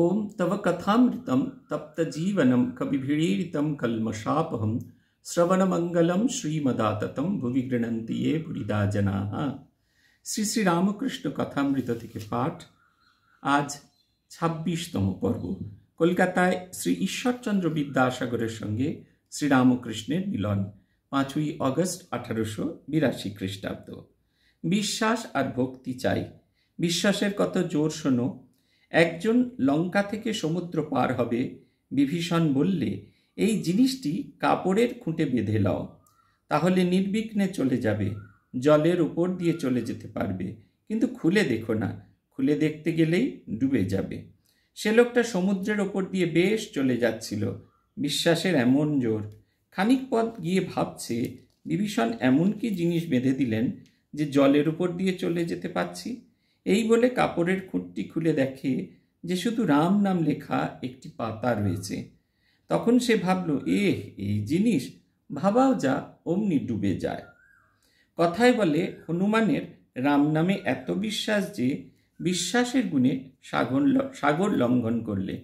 ॐ तव कथामृतं तप्तजीवनं कविभिरीडितं कल्मषापहं श्रवणमङ्गलं শ্রীমদাততম ভুবি গৃণন্তি এ বুড়িদা জনাহ শ্রী শ্রী রামকৃষ্ণ কথামৃত থেকে পাঠ আজ ছাব্বিশতম পর্ব কলকাতায় শ্রী ঈশ্বরচন্দ্র বিদ্যাসাগরের সঙ্গে শ্রীরামকৃষ্ণের মিলন পাঁচই অগস্ট আঠারোশো বিরাশি খ্রিস্টাব্দ বিশ্বাস আর ভক্তি চাই বিশ্বাসের কত জোর শোনো একজন লঙ্কা থেকে সমুদ্র পার হবে বিভীষণ বললে এই জিনিসটি কাপড়ের খুঁটে বেঁধে লও তাহলে নির্বিঘ্নে চলে যাবে জলের উপর দিয়ে চলে যেতে পারবে কিন্তু খুলে দেখো না খুলে দেখতে গেলেই ডুবে যাবে সে লোকটা সমুদ্রের ওপর দিয়ে বেশ চলে যাচ্ছিল বিশ্বাসের এমন জোর খানিক পথ গিয়ে ভাবছে বিভীষণ এমন কি জিনিস বেঁধে দিলেন যে জলের উপর দিয়ে চলে যেতে পারছি এই বলে কাপড়ের খুঁটটি খুলে দেখে যে শুধু রাম নাম লেখা একটি পাতা রয়েছে তখন সে ভাবল এ এই জিনিস ভাবাও যা অমনি ডুবে যায় কথায় বলে হনুমানের রাম নামে এত বিশ্বাস যে বিশ্বাসের গুণে সাগর সাগর লঙ্ঘন করলে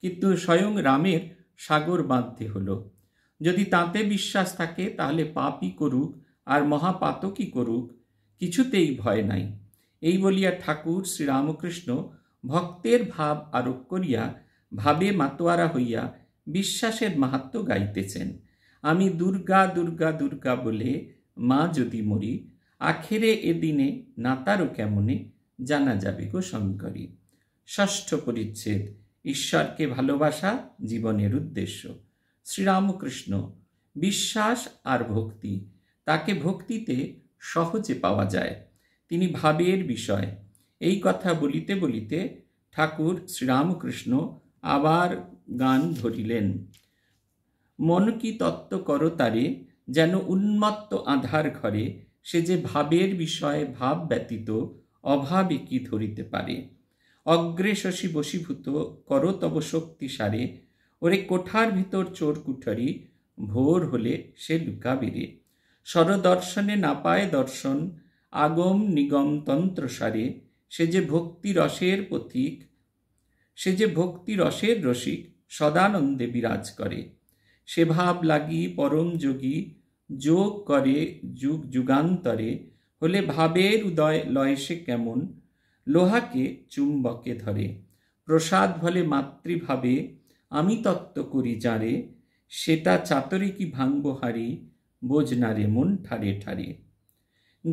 কিন্তু স্বয়ং রামের সাগর বাঁধতে হলো যদি তাতে বিশ্বাস থাকে তাহলে পাপই করুক আর মহাপাতকই করুক কিছুতেই ভয় নাই এই বলিয়া ঠাকুর শ্রীরামকৃষ্ণ ভক্তের ভাব আরোপ করিয়া ভাবে মাতোয়ারা হইয়া বিশ্বাসের মাহাত্ম গাইতেছেন আমি দুর্গা দুর্গা দুর্গা বলে মা যদি মরি আখেরে এদিনে নাতারও কেমনে জানা যাবে গো শঙ্করী ষষ্ঠ পরিচ্ছেদ ঈশ্বরকে ভালোবাসা জীবনের উদ্দেশ্য শ্রীরামকৃষ্ণ বিশ্বাস আর ভক্তি তাকে ভক্তিতে সহজে পাওয়া যায় তিনি ভাবের বিষয় এই কথা বলিতে বলিতে ঠাকুর শ্রীরামকৃষ্ণ আবার গান ধরিলেন মন কি তত্ত্ব কর তারে যেন উন্মত্ত আধার ঘরে সে যে ভাবের বিষয়ে ভাব ব্যতীত অভাবে কি ধরিতে পারে অগ্রেশী বশীভূত কর তব শক্তি সারে ওরে কোঠার ভিতর চোর কুঠারি ভোর হলে সে লুকাবে রে সরদর্শনে না পায় দর্শন আগম নিগম তন্ত্রসারে সে যে ভক্তি রসের পথিক সে যে ভক্তি রসের রসিক সদানন্দে বিরাজ করে সে ভাব লাগি পরম যোগী যোগ করে যুগ যুগান্তরে হলে ভাবের উদয় লয় সে কেমন লোহাকে চুম্বকে ধরে প্রসাদ বলে মাতৃভাবে আমি তত্ত্ব করি যাঁরে সেটা চাতরে কি ভাঙব হারি বোঝনারে মন ঠারে ঠারে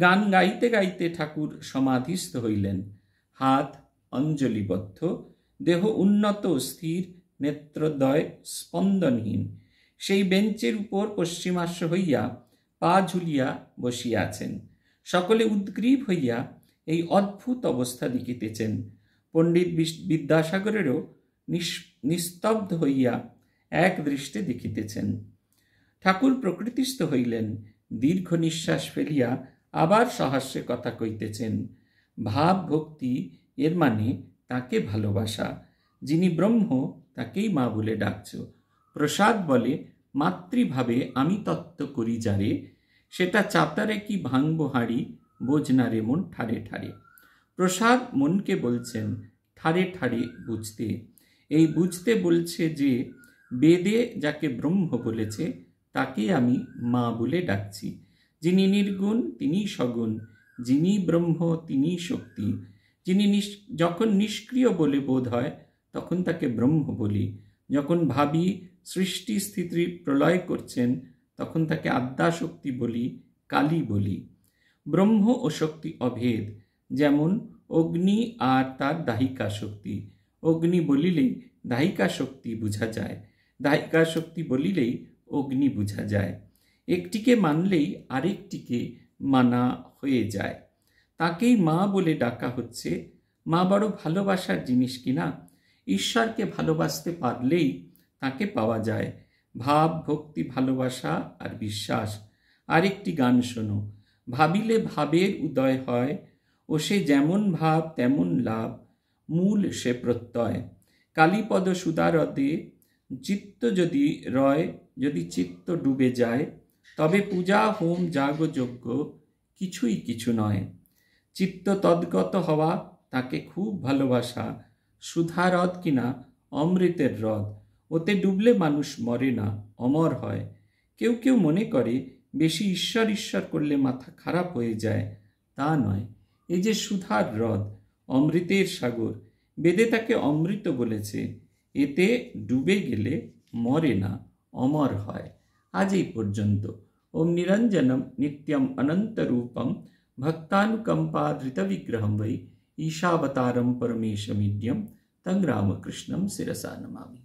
গান গাইতে গাইতে ঠাকুর সমাধিস্থ হইলেন হাত অঞ্জলিবদ্ধ দেহ উন্নত স্থির নেত্রদ্বয় স্পন্দনহীন সেই বেঞ্চের উপর পশ্চিমাশ্ব হইয়া পা ঝুলিয়া বসিয়াছেন সকলে উদ্গ্রীব হইয়া এই অদ্ভুত অবস্থা দেখিতেছেন পণ্ডিত বিদ্যাসাগরেরও নিস্তব্ধ হইয়া এক দৃষ্টে দেখিতেছেন ঠাকুর প্রকৃতিস্থ হইলেন দীর্ঘ নিঃশ্বাস ফেলিয়া আবার সাহাস্যে কথা কইতেছেন ভাব ভক্তি এর মানে তাকে ভালোবাসা যিনি ব্রহ্ম তাকেই মা বলে ডাকছ প্রসাদ বলে মাতৃভাবে আমি তত্ত্ব করি যারে সেটা চাতারে কি ভাঙব হাড়ি বোঝনারে মন ঠারে ঠারে প্রসাদ মনকে বলছেন ঠারে ঠারে বুঝতে এই বুঝতে বলছে যে বেদে যাকে ব্রহ্ম বলেছে তাকে আমি মা বলে ডাকছি যিনি নির্গুণ তিনি সগুণ যিনি ব্রহ্ম তিনি শক্তি যিনি যখন নিষ্ক্রিয় বলে বোধ হয় তখন তাকে ব্রহ্ম বলি যখন ভাবি সৃষ্টি স্থিতি প্রলয় করছেন তখন তাকে আদ্যাশক্তি বলি কালী বলি ব্রহ্ম ও শক্তি অভেদ যেমন অগ্নি আর তার দাহিকা শক্তি অগ্নি বলিলেই দাহিকা শক্তি বোঝা যায় দাহিকা শক্তি বলিলেই অগ্নি বোঝা যায় একটিকে মানলেই আরেকটিকে মানা হয়ে যায় তাকেই মা বলে ডাকা হচ্ছে মা বড় ভালোবাসার জিনিস কিনা ঈশ্বরকে ভালোবাসতে পারলেই তাকে পাওয়া যায় ভাব ভক্তি ভালোবাসা আর বিশ্বাস আরেকটি গান শোনো ভাবিলে ভাবের উদয় হয় ও সে যেমন ভাব তেমন লাভ মূল সে প্রত্যয় কালীপদ সুদারদে চিত্ত যদি রয় যদি চিত্ত ডুবে যায় তবে পূজা হোম যাগযজ্ঞ কিছুই কিছু নয় চিত্ত তদ্গত হওয়া তাকে খুব ভালোবাসা সুধা হ্রদ কিনা অমৃতের হ্রদ ওতে ডুবলে মানুষ মরে না অমর হয় কেউ কেউ মনে করে বেশি ঈশ্বর ঈশ্বর করলে মাথা খারাপ হয়ে যায় তা নয় এই যে সুধার হ্রদ অমৃতের সাগর বেদে তাকে অমৃত বলেছে এতে ডুবে গেলে মরে না অমর হয় আজ এই পর্যন্ত ওম নিরঞ্জনম নিত্যম অনন্তরূপম ভক্তানুকম্পাধৃতবিগ্রহম বৈ ईशावतारं परमेशमिड्यं तं रामकृष्णं शिरसा नमामि